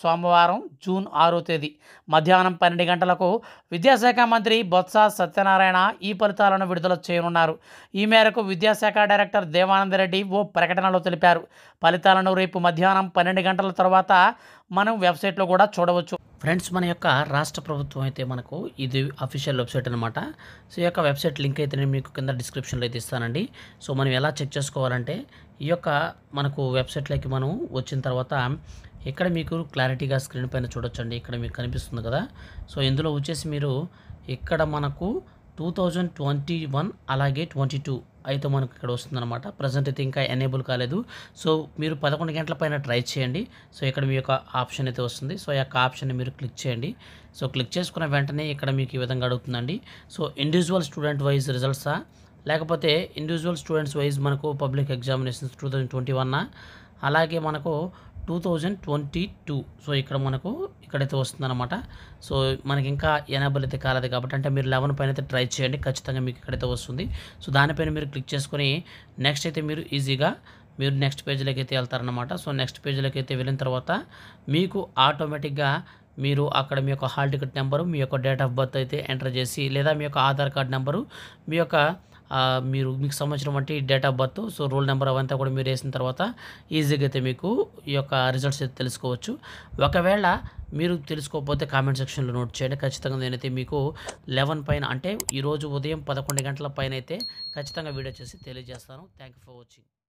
సోమవారం జూన్ ఆరో తేదీ మధ్యాహ్నం పన్నెండు గంటలకు విద్యాశాఖ మంత్రి బొత్స సత్యనారాయణ ఈ ఫలితాలను విడుదల చేయనున్నారు ఈ మేరకు విద్యాశాఖ డైరెక్టర్ దేవానంద రెడ్డి ఓ ప్రకటనలో తెలిపారు ఫలితాలను రేపు మధ్యాహ్నం పన్నెండు గంటల తర్వాత మనం వెబ్సైట్లో కూడా చూడవచ్చు ఫ్రెండ్స్ మన యొక్క రాష్ట్ర ప్రభుత్వం అయితే మనకు ఇది అఫీషియల్ వెబ్సైట్ అనమాట సో ఈ యొక్క వెబ్సైట్ లింక్ అయితే నేను మీకు కింద డిస్క్రిప్షన్లో అయితే ఇస్తానండి సో మనం ఎలా చెక్ చేసుకోవాలంటే ఈ యొక్క మనకు వెబ్సైట్లోకి మనం వచ్చిన తర్వాత ఇక్కడ మీకు క్లారిటీగా స్క్రీన్ పైన చూడొచ్చండి ఇక్కడ మీకు కనిపిస్తుంది కదా సో ఇందులో వచ్చేసి మీరు ఇక్కడ మనకు టూ థౌజండ్ ట్వంటీ వన్ అలాగే ట్వంటీ టూ అయితే మనకు ఇక్కడ వస్తుందన్నమాట ప్రజెంట్ అయితే ఇంకా ఎనేబుల్ కాలేదు సో మీరు పదకొండు గంటల పైన ట్రై చేయండి సో ఇక్కడ మీ యొక్క ఆప్షన్ అయితే వస్తుంది సో ఈ యొక్క ఆప్షన్ మీరు క్లిక్ చేయండి సో క్లిక్ చేసుకున్న వెంటనే ఇక్కడ మీకు ఈ విధంగా అడుగుతుందండి సో ఇండివిజువల్ స్టూడెంట్ వైజ్ రిజల్ట్సా లేకపోతే ఇండివిజువల్ స్టూడెంట్స్ వైజ్ మనకు పబ్లిక్ ఎగ్జామినేషన్స్ టూ ట్వంటీ అలాగే మనకు two thousand twenty two so ఇక్కడ మనకు ఇక్కడైతే వస్తుందన్నమాట సో మనకి ఇంకా ఎనేబుల్ అయితే కాలేదు కాబట్టి అంటే మీరు లెవెన్ పైన అయితే ట్రై చేయండి ఖచ్చితంగా మీకు ఇక్కడైతే వస్తుంది సో దానిపైన మీరు క్లిక్ చేసుకొని నెక్స్ట్ అయితే మీరు ఈజీగా మీరు నెక్స్ట్ పేజీలోకి అయితే వెళ్తారనమాట సో నెక్స్ట్ పేజీలోకి అయితే వెళ్ళిన తర్వాత మీకు ఆటోమేటిక్గా మీరు అక్కడ మీ యొక్క హాల్ టికెట్ నెంబరు మీ యొక్క డేట్ ఆఫ్ బర్త్ అయితే ఎంటర్ చేసి లేదా మీ యొక్క ఆధార్ కార్డ్ నెంబరు మీ యొక్క మీరు మీకు సంబంధించినటువంటి date of birth so roll number అవంతా కూడా మీరు వేసిన తర్వాత ఈజీగా అయితే మీకు ఈ యొక్క రిజల్ట్స్ అయితే తెలుసుకోవచ్చు ఒకవేళ మీరు తెలుసుకోకపోతే కామెంట్ సెక్షన్లో నోట్ చేయండి ఖచ్చితంగా నేనైతే మీకు లెవెన్ పైన అంటే ఈరోజు ఉదయం పదకొండు గంటల పైన అయితే ఖచ్చితంగా వీడియో చేసి తెలియజేస్తాను థ్యాంక్ ఫర్ వాచింగ్